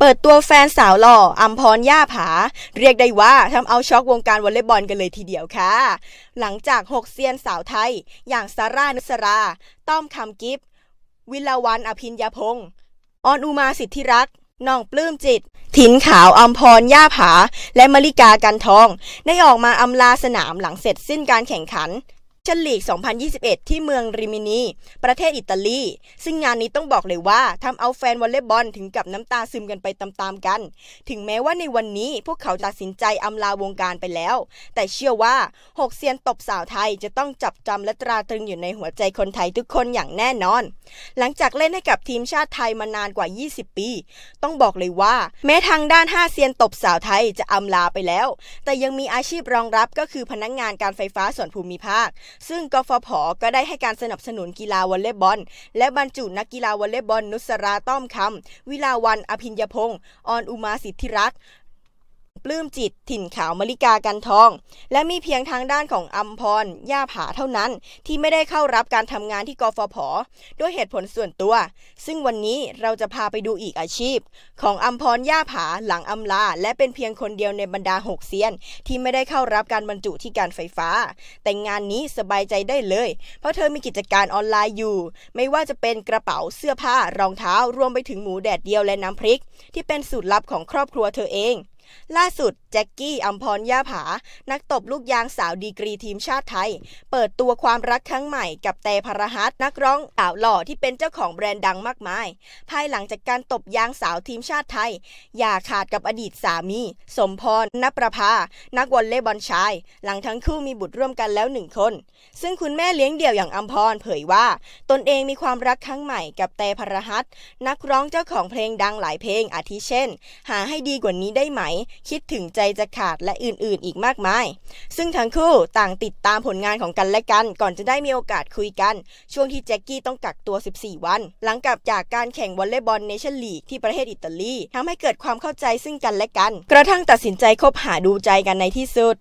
เปิดตัวแฟนสาวหล่ออัมพรย่าผา เรียกได้ว่าทำเอาช็อกวงการวอลเลย์บอลกันเลยทีเดียวค่ะ หลังจากหกเซียนสาวไทยอย่างซาร่านุสราต้อมคำกิฟวิลาวันอภินยาพงศ์ออนอุมาสิทธิรักษ์น้องปลื้มจิต ถินขาวอัมพรย่าผาและมริกากันทอง ได้ออกมาอำลาสนามหลังเสร็จสิ้นการแข่งขันชันลีก 2021 ที่เมืองริมินี ประเทศอิตาลี ซึ่งงานนี้ต้องบอกเลยว่าทำเอาแฟนวอลเลย์บอล ถึงกับน้ำตาซึมกันไปตามๆกัน ถึงแม้ว่าในวันนี้พวกเขาตัดสินใจอำลาวงการไปแล้ว แต่เชื่อว่า 6เซียนตบสาวไทยจะต้องจับจำและตราตรึงอยู่ในหัวใจคนไทยทุกคนอย่างแน่นอน หลังจากเล่นให้กับทีมชาติไทยมานานกว่า 20 ปี ต้องบอกเลยว่าแม้ทางด้าน5เซียนตบสาวไทยจะอำลาไปแล้ว แต่ยังมีอาชีพรองรับก็คือพนักงงานการไฟฟ้าส่วนภูมิภาคซึ่งกฟผก็ได้ให้การสนับสนุนกีฬาวอลเลย์บอลและบรรจุนักกีฬาวอลเลย์บอลนุสราต้อมคำวิลาวันอภิญญพงศ์ออนอุมาสิทธิรักษ์ปลื้มจิตถิ่นขาวมริกากันทอง และมีเพียงทางด้านของอัมพรย่าผาเท่านั้น ที่ไม่ได้เข้ารับการทำงานที่กฟผด้วยเหตุผลส่วนตัว ซึ่งวันนี้เราจะพาไปดูอีกอาชีพ ของอัมพรย่าผาหลังอาลา และเป็นเพียงคนเดียวในบรรดาหกเซียน ที่ไม่ได้เข้ารับการบรรจุที่การไฟฟ้า แต่งานนี้สบายใจได้เลย เพราะเธอมีกิจการออนไลน์อยู่ ไม่ว่าจะเป็นกระเป๋าเสื้อผ้ารองเท้ารวมไปถึงหมูแดดเดียวและน้ำพริก ที่เป็นสูตรลับของครอบครัวเธอเองล่าสุด แจ็กกี้อัมพรย่าผา นักตบลูกยางสาวดีกรีทีมชาติไทย เปิดตัวความรักครั้งใหม่กับเตพรหัสนักร้องสาวหล่อที่เป็นเจ้าของแบรนด์ดังมากมาย ภายหลังจากการตบยางสาวทีมชาติไทย อย่าขาดกับอดีตสามี สมพรนประภา นักวอลเลย์บอลชาย หลังทั้งคู่มีบุตรร่วมกันแล้วหนึ่งคน ซึ่งคุณแม่เลี้ยงเดี่ยวอย่างอัมพรเผยว่า ตนเองมีความรักครั้งใหม่กับเตพรหัสนักร้องเจ้าของเพลงดังหลายเพลงอาทิเช่น หาให้ดีกว่านี้ได้ไหมคิดถึงใจจะขาดและอื่น ๆ อีกมากมาย ซึ่งทั้งคู่ต่างติดตามผลงานของกันและกันก่อนจะได้มีโอกาสคุยกัน ช่วงที่แจ็กกี้ต้องกักตัว 14 วัน หลังกลับจากการแข่งวอลเลย์บอลเนชั่นลีกที่ประเทศอิตาลีทำให้เกิดความเข้าใจซึ่งกันและกัน กระทั่งตัดสินใจคบหาดูใจกันในที่สุด